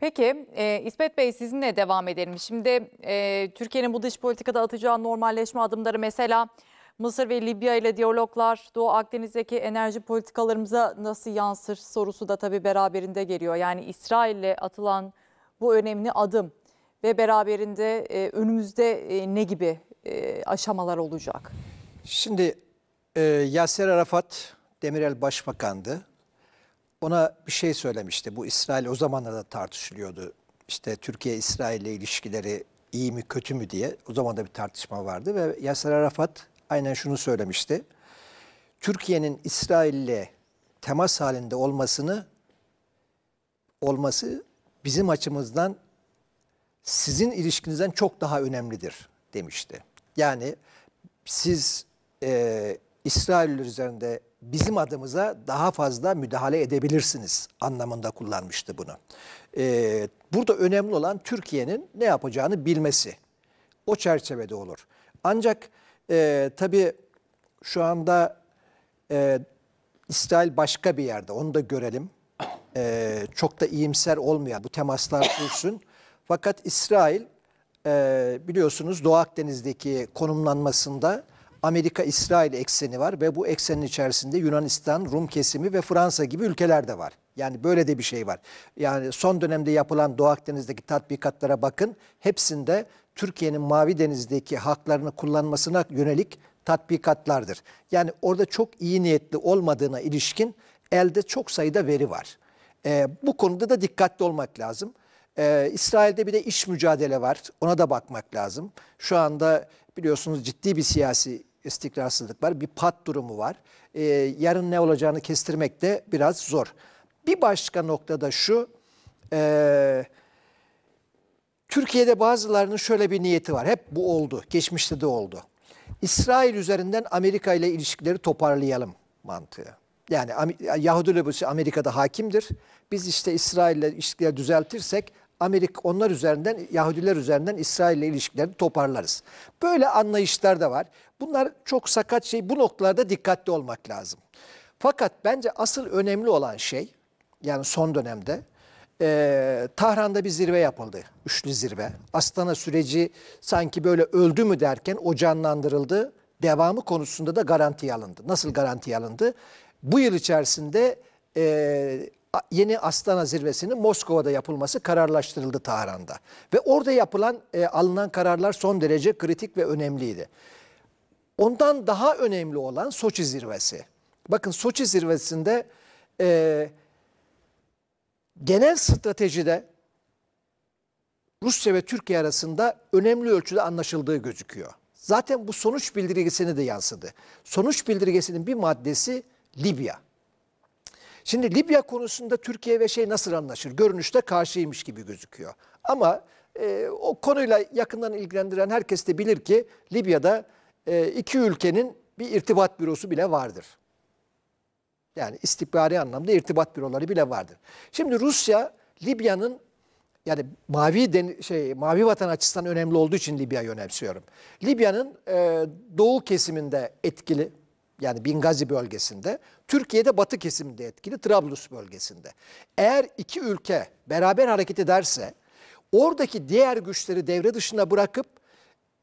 Peki e, İsmet Bey sizinle devam edelim. Şimdi e, Türkiye'nin bu dış politikada atacağı normalleşme adımları mesela Mısır ve Libya ile diyaloglar Doğu Akdeniz'deki enerji politikalarımıza nasıl yansır sorusu da tabii beraberinde geliyor. Yani İsrail ile atılan bu önemli adım ve beraberinde e, önümüzde e, ne gibi e, aşamalar olacak? Şimdi e, Yasser Arafat Demirel Başbakan'dı ona bir şey söylemişti. Bu İsrail o zamanlarda tartışılıyordu. İşte Türkiye İsrail ile ilişkileri iyi mi kötü mü diye o zaman da bir tartışma vardı ve Yasser Arafat aynen şunu söylemişti. Türkiye'nin İsrail ile temas halinde olmasını olması bizim açımızdan sizin ilişkinizden çok daha önemlidir demişti. Yani siz e, İsrail üzerinde bizim adımıza daha fazla müdahale edebilirsiniz anlamında kullanmıştı bunu. Ee, burada önemli olan Türkiye'nin ne yapacağını bilmesi. O çerçevede olur. Ancak e, tabii şu anda e, İsrail başka bir yerde onu da görelim. E, çok da iyimser olmayan bu temaslar sürsün. Fakat İsrail e, biliyorsunuz Doğu Akdeniz'deki konumlanmasında Amerika-İsrail ekseni var ve bu eksenin içerisinde Yunanistan, Rum kesimi ve Fransa gibi ülkeler de var. Yani böyle de bir şey var. Yani son dönemde yapılan Doğu Akdeniz'deki tatbikatlara bakın. Hepsinde Türkiye'nin Mavi Deniz'deki haklarını kullanmasına yönelik tatbikatlardır. Yani orada çok iyi niyetli olmadığına ilişkin elde çok sayıda veri var. Ee, bu konuda da dikkatli olmak lazım. Ee, İsrail'de bir de iç mücadele var. Ona da bakmak lazım. Şu anda biliyorsunuz ciddi bir siyasi istikrarsızlık var, bir pat durumu var. E, yarın ne olacağını kestirmek de biraz zor. Bir başka noktada şu, e, Türkiye'de bazılarının şöyle bir niyeti var. Hep bu oldu, geçmişte de oldu. İsrail üzerinden Amerika ile ilişkileri toparlayalım mantığı. Yani Yahudi lobisi Amerika'da hakimdir. Biz işte İsrail ile ilişkileri düzeltirsek Amerika onlar üzerinden Yahudiler üzerinden İsrail ile ilişkilerini toparlarız. Böyle anlayışlar da var. Bunlar çok sakat şey. Bu noktalarda dikkatli olmak lazım. Fakat bence asıl önemli olan şey yani son dönemde e, Tahran'da bir zirve yapıldı. Üçlü zirve. Astana süreci sanki böyle öldü mü derken o canlandırıldı. Devamı konusunda da garanti alındı. Nasıl garanti alındı? Bu yıl içerisinde e, yeni Astana zirvesinin Moskova'da yapılması kararlaştırıldı Tahran'da. Ve orada yapılan e, alınan kararlar son derece kritik ve önemliydi. Ondan daha önemli olan Soçi zirvesi. Bakın Soçi zirvesinde e, genel stratejide Rusya ve Türkiye arasında önemli ölçüde anlaşıldığı gözüküyor. Zaten bu sonuç bildirgesini de yansıdı. Sonuç bildirgesinin bir maddesi Libya. Şimdi Libya konusunda Türkiye ve şey nasıl anlaşır? Görünüşte karşıymış gibi gözüküyor. Ama e, o konuyla yakından ilgilendiren herkes de bilir ki Libya'da e, iki ülkenin bir irtibat bürosu bile vardır. Yani istihbari anlamda irtibat büroları bile vardır. Şimdi Rusya Libya'nın yani mavi den şey mavi vatan açısından önemli olduğu için Libya'yı önemsiyorum. Libya'nın e, doğu kesiminde etkili yani Bingazi bölgesinde, Türkiye'de batı kesiminde etkili Trablus bölgesinde. Eğer iki ülke beraber hareket ederse oradaki diğer güçleri devre dışına bırakıp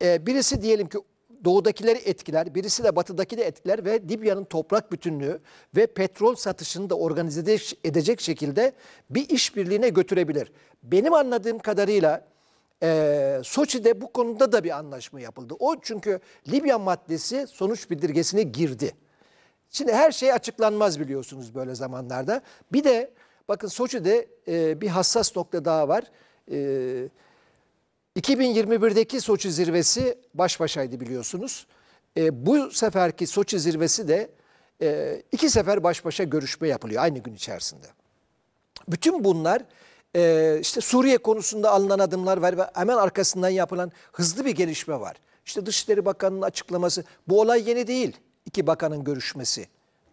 e, birisi diyelim ki doğudakileri etkiler, birisi de batıdaki de etkiler ve Libya'nın toprak bütünlüğü ve petrol satışını da organize edecek şekilde bir işbirliğine götürebilir. Benim anladığım kadarıyla ee, Soçi'de bu konuda da bir anlaşma yapıldı. O çünkü Libya maddesi sonuç bildirgesine girdi. Şimdi her şey açıklanmaz biliyorsunuz böyle zamanlarda. Bir de bakın Soçi'de e, bir hassas nokta daha var. E, 2021'deki Soçi zirvesi baş başaydı biliyorsunuz. E, bu seferki Soçi zirvesi de e, iki sefer baş başa görüşme yapılıyor aynı gün içerisinde. Bütün bunlar e, işte Suriye konusunda alınan adımlar var ve hemen arkasından yapılan hızlı bir gelişme var. İşte Dışişleri Bakanı'nın açıklaması bu olay yeni değil. İki bakanın görüşmesi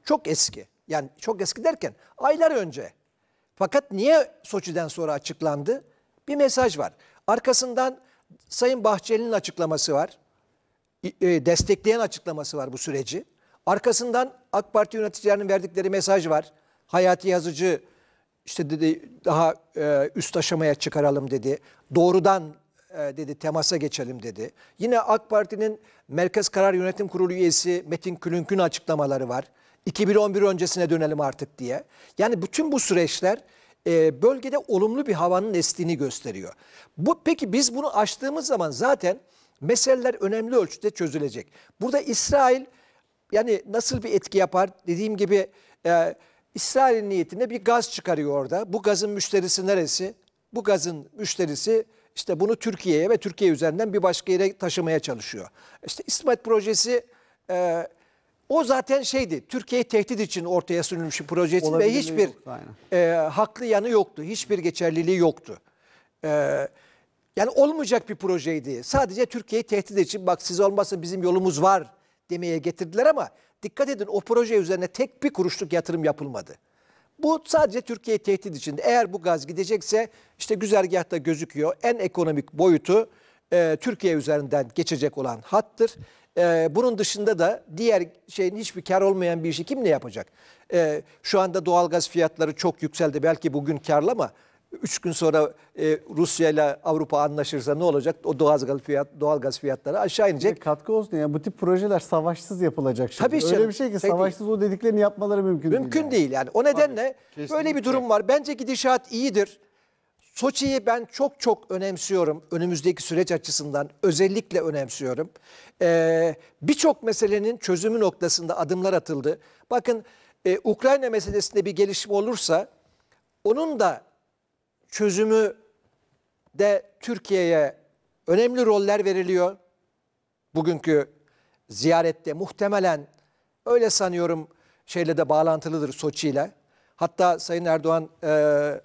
çok eski. Yani çok eski derken aylar önce. Fakat niye Soçi'den sonra açıklandı? Bir mesaj var. Arkasından Sayın Bahçeli'nin açıklaması var. E, destekleyen açıklaması var bu süreci. Arkasından AK Parti yöneticilerinin verdikleri mesaj var. Hayati Yazıcı işte dedi daha e, üst aşamaya çıkaralım dedi. Doğrudan e, dedi temasa geçelim dedi. Yine AK Parti'nin Merkez Karar Yönetim Kurulu üyesi Metin Külünk'ün açıklamaları var. 2011 öncesine dönelim artık diye. Yani bütün bu süreçler e, bölgede olumlu bir havanın estiğini gösteriyor. Bu peki biz bunu açtığımız zaman zaten meseleler önemli ölçüde çözülecek. Burada İsrail yani nasıl bir etki yapar? Dediğim gibi e, İsrail'in niyetinde bir gaz çıkarıyor orada. Bu gazın müşterisi neresi? Bu gazın müşterisi işte bunu Türkiye'ye ve Türkiye üzerinden bir başka yere taşımaya çalışıyor. İşte İsmet projesi e, o zaten şeydi Türkiye'yi tehdit için ortaya sunulmuş bir projeydi Olabilir ve hiçbir e, haklı yanı yoktu. Hiçbir geçerliliği yoktu. E, yani olmayacak bir projeydi. Sadece Türkiye'yi tehdit için bak siz olmazsa bizim yolumuz var demeye getirdiler ama dikkat edin o proje üzerine tek bir kuruşluk yatırım yapılmadı. Bu sadece Türkiye tehdit içinde. Eğer bu gaz gidecekse işte güzergahta gözüküyor. En ekonomik boyutu e, Türkiye üzerinden geçecek olan hattır. E, bunun dışında da diğer şeyin hiçbir kar olmayan bir işi kim ne yapacak? E, şu anda doğalgaz fiyatları çok yükseldi. Belki bugün karlı ama Üç gün sonra e, Rusya ile Avrupa anlaşırsa ne olacak? O doğalgaz fiyat doğalgaz fiyatları aşağı inecek. katkı olsun yani bu tip projeler savaşsız yapılacak şimdi. Tabii Öyle canım, bir şey ki savaşsız o dediklerini yapmaları mümkün, mümkün değil. Mümkün yani. değil yani. O nedenle Tabii, böyle bir durum var. Bence gidişat iyidir. Soçi'yi ben çok çok önemsiyorum. Önümüzdeki süreç açısından özellikle önemsiyorum. Ee, Birçok meselenin çözümü noktasında adımlar atıldı. Bakın e, Ukrayna meselesinde bir gelişme olursa onun da çözümü de Türkiye'ye önemli roller veriliyor. Bugünkü ziyarette muhtemelen öyle sanıyorum şeyle de bağlantılıdır Soçi ile. Hatta Sayın Erdoğan e,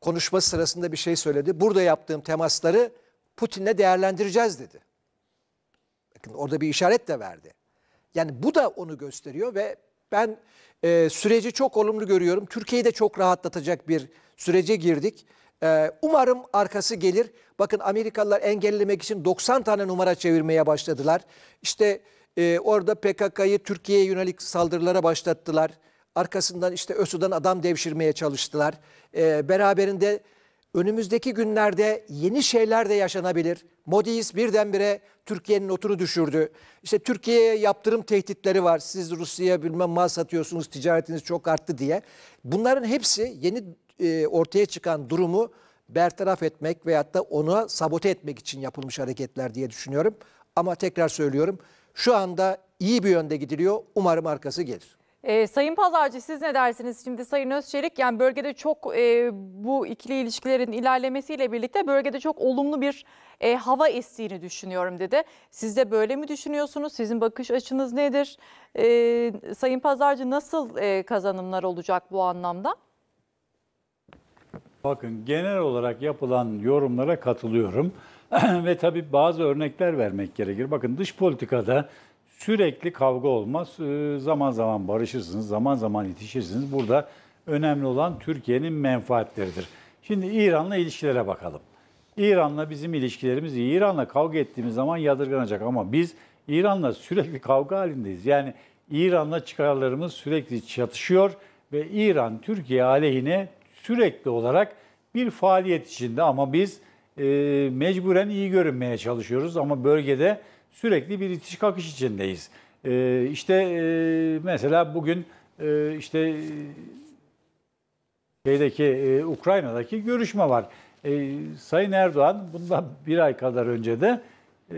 konuşma sırasında bir şey söyledi. Burada yaptığım temasları Putin'le değerlendireceğiz dedi. Bakın orada bir işaret de verdi. Yani bu da onu gösteriyor ve ben e, süreci çok olumlu görüyorum. Türkiye'yi de çok rahatlatacak bir sürece girdik. E, umarım arkası gelir. Bakın Amerikalılar engellemek için 90 tane numara çevirmeye başladılar. İşte e, orada PKK'yı Türkiye'ye yönelik saldırılara başlattılar. Arkasından işte ÖSU'dan adam devşirmeye çalıştılar. E, beraberinde önümüzdeki günlerde yeni şeyler de yaşanabilir. Modis birdenbire Türkiye'nin notunu düşürdü. İşte Türkiye'ye yaptırım tehditleri var. Siz Rusya'ya bilmem mal satıyorsunuz, ticaretiniz çok arttı diye. Bunların hepsi yeni e, ortaya çıkan durumu bertaraf etmek veyahut da onu sabote etmek için yapılmış hareketler diye düşünüyorum. Ama tekrar söylüyorum şu anda iyi bir yönde gidiliyor. Umarım arkası gelir. Ee, Sayın Pazarcı siz ne dersiniz şimdi Sayın Özçelik? Yani bölgede çok e, bu ikili ilişkilerin ilerlemesiyle birlikte bölgede çok olumlu bir e, hava estiğini düşünüyorum dedi. Siz de böyle mi düşünüyorsunuz? Sizin bakış açınız nedir? E, Sayın Pazarcı nasıl e, kazanımlar olacak bu anlamda? Bakın genel olarak yapılan yorumlara katılıyorum. Ve tabii bazı örnekler vermek gerekir. Bakın dış politikada Sürekli kavga olmaz. Ee, zaman zaman barışırsınız, zaman zaman itişirsiniz. Burada önemli olan Türkiye'nin menfaatleridir. Şimdi İran'la ilişkilere bakalım. İran'la bizim ilişkilerimiz iyi. İran'la kavga ettiğimiz zaman yadırganacak ama biz İran'la sürekli kavga halindeyiz. Yani İran'la çıkarlarımız sürekli çatışıyor ve İran Türkiye aleyhine sürekli olarak bir faaliyet içinde ama biz e, mecburen iyi görünmeye çalışıyoruz ama bölgede sürekli bir itiş kalkış içindeyiz. E, işte e, mesela bugün e, işte şeydeki e, Ukrayna'daki görüşme var. E, Sayın Erdoğan bundan bir ay kadar önce de e,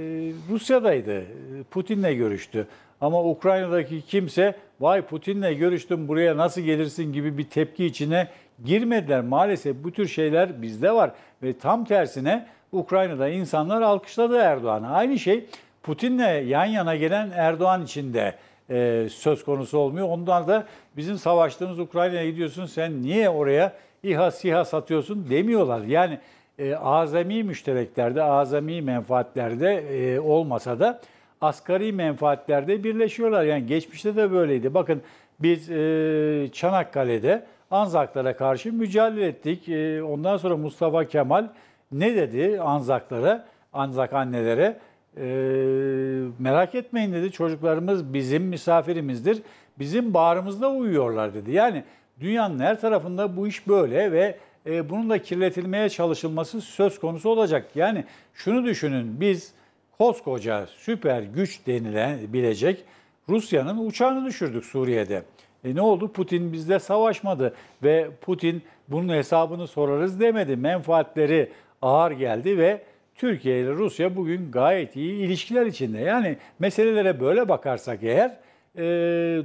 Rusya'daydı. Putin'le görüştü. Ama Ukrayna'daki kimse vay Putin'le görüştüm buraya nasıl gelirsin gibi bir tepki içine girmediler. Maalesef bu tür şeyler bizde var ve tam tersine Ukrayna'da insanlar alkışladı Erdoğan'ı. Aynı şey Putin'le yan yana gelen Erdoğan için de e, söz konusu olmuyor. Ondan da bizim savaştığımız Ukrayna'ya gidiyorsun sen niye oraya İHA SİHA satıyorsun demiyorlar. Yani e, azami müştereklerde, azami menfaatlerde e, olmasa da asgari menfaatlerde birleşiyorlar. Yani geçmişte de böyleydi. Bakın biz e, Çanakkale'de Anzaklara karşı mücadele ettik. E, ondan sonra Mustafa Kemal ne dedi Anzaklara, Anzak annelere? e, merak etmeyin dedi çocuklarımız bizim misafirimizdir. Bizim bağrımızda uyuyorlar dedi. Yani dünyanın her tarafında bu iş böyle ve e, bunun da kirletilmeye çalışılması söz konusu olacak. Yani şunu düşünün biz koskoca süper güç denilebilecek Rusya'nın uçağını düşürdük Suriye'de. E ne oldu? Putin bizde savaşmadı ve Putin bunun hesabını sorarız demedi. Menfaatleri ağır geldi ve Türkiye ile Rusya bugün gayet iyi ilişkiler içinde. Yani meselelere böyle bakarsak eğer e,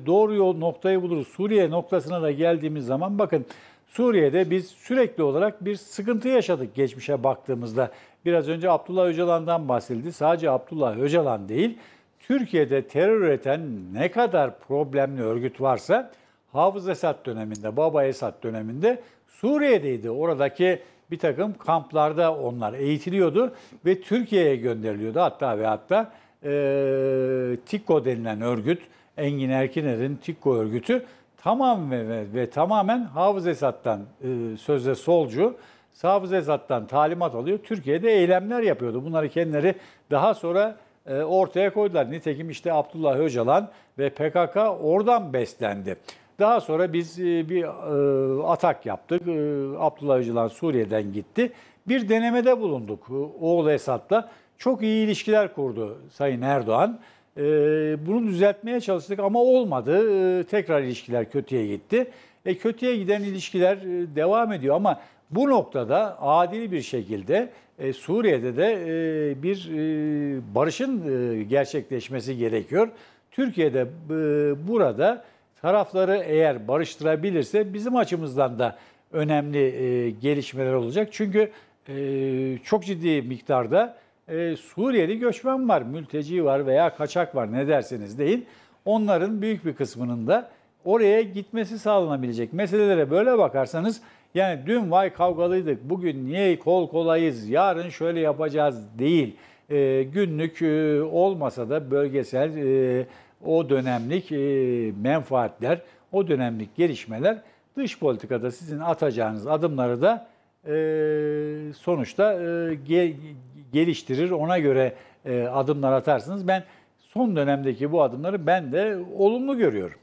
doğru yol noktayı buluruz. Suriye noktasına da geldiğimiz zaman bakın Suriye'de biz sürekli olarak bir sıkıntı yaşadık geçmişe baktığımızda. Biraz önce Abdullah Öcalan'dan bahsedildi. Sadece Abdullah Öcalan değil, Türkiye'de terör üreten ne kadar problemli örgüt varsa Hafız Esad döneminde, Baba Esad döneminde Suriye'deydi. Oradaki bir takım kamplarda onlar eğitiliyordu ve Türkiye'ye gönderiliyordu hatta ve hatta e, TİKKO denilen örgüt, Engin Erkiner'in TİKKO örgütü tamamen ve, ve tamamen Hafız Esat'tan e, sözde solcu, Hafız Esat'tan talimat alıyor. Türkiye'de eylemler yapıyordu. Bunları kendileri daha sonra e, ortaya koydular. Nitekim işte Abdullah Öcalan ve PKK oradan beslendi. Daha sonra biz e, bir e, atak yaptık. E, Abdullah Öcalan Suriye'den gitti. Bir denemede bulunduk oğlu Esad'la. Çok iyi ilişkiler kurdu Sayın Erdoğan. Bunu düzeltmeye çalıştık ama olmadı. Tekrar ilişkiler kötüye gitti. E kötüye giden ilişkiler devam ediyor ama bu noktada adil bir şekilde Suriye'de de bir barışın gerçekleşmesi gerekiyor. Türkiye'de e, burada tarafları eğer barıştırabilirse bizim açımızdan da önemli e, gelişmeler olacak. Çünkü e, çok ciddi miktarda e, Suriyeli göçmen var, mülteci var veya kaçak var ne derseniz deyin. Onların büyük bir kısmının da oraya gitmesi sağlanabilecek. Meselelere böyle bakarsanız yani dün vay kavgalıydık, bugün niye kol kolayız, yarın şöyle yapacağız değil. E, günlük e, olmasa da bölgesel e, o dönemlik e, menfaatler, o dönemlik gelişmeler dış politikada sizin atacağınız adımları da e, sonuçta e, geliştirir. Ona göre adımlar atarsınız. Ben son dönemdeki bu adımları ben de olumlu görüyorum.